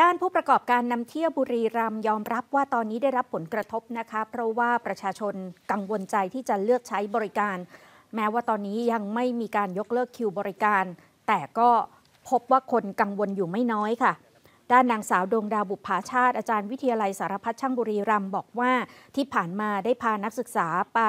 ด้านผู้ประกอบการนำเที่ยวบุรีรัมยอมรับว่าตอนนี้ได้รับผลกระทบนะคะเพราะว่าประชาชนกังวลใจที่จะเลือกใช้บริการ แม้ว่าตอนนี้ยังไม่มีการยกเลิกคิวบริการ แต่ก็พบว่าคนกังวลอยู่ไม่น้อยค่ะด้านนางสาวดวงดาวบุภาชาติอาจารย์วิทยาลัยสารพัดช่างบุรีรัมย์บอกว่าที่ผ่านมาได้พานักศึกษาไป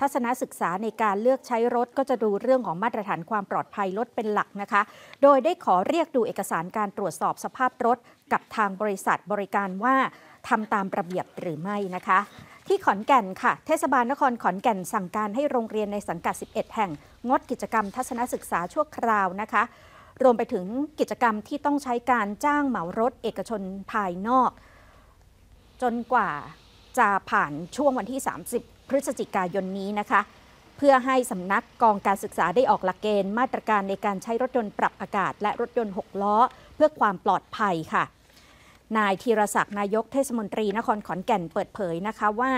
ทัศนศึกษาในการเลือกใช้รถก็จะดูเรื่องของมาตรฐานความปลอดภัยรถเป็นหลักนะคะ โดยได้ขอเรียกดูเอกสารการตรวจสอบสภาพรถกับทางบริษัทบริการว่าทำตามระเบียบหรือไม่นะคะ ที่ขอนแก่นค่ะ เทศบาลนครขอนแก่นสั่งการให้โรงเรียนในสังกัด 11 แห่งงดกิจกรรมทัศนศึกษาชั่วคราวนะคะรวมไปถึงกิจกรรมที่ต้องใช้การจ้างเหมารถเอกชนภายนอก จนกว่าจะผ่านช่วงวันที่ 30 พฤศจิกายนนี้นะคะ เพื่อให้สำนักกองการศึกษาได้ออกหลักเกณฑ์มาตรการในการใช้รถยนต์ปรับอากาศและรถยนต์6ล้อ เพื่อความปลอดภัยค่ะ นายธีรศักดิ์นายกเทศมนตรีนครขอนแก่นเปิดเผยนะคะว่า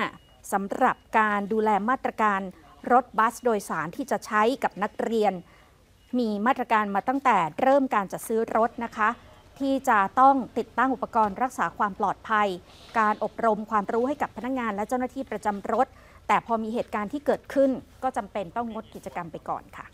สำหรับการดูแลมาตรการรถบัสโดยสารที่จะใช้กับนักเรียนมีมาตรการมาตั้งแต่เริ่มการจัดซื้อรถนะคะ ที่จะต้องติดตั้งอุปกรณ์รักษาความปลอดภัย การอบรมความรู้ให้กับพนักงงานและเจ้าหน้าที่ประจำรถ แต่พอมีเหตุการณ์ที่เกิดขึ้นก็จำเป็นต้องงดกิจกรรมไปก่อนค่ะ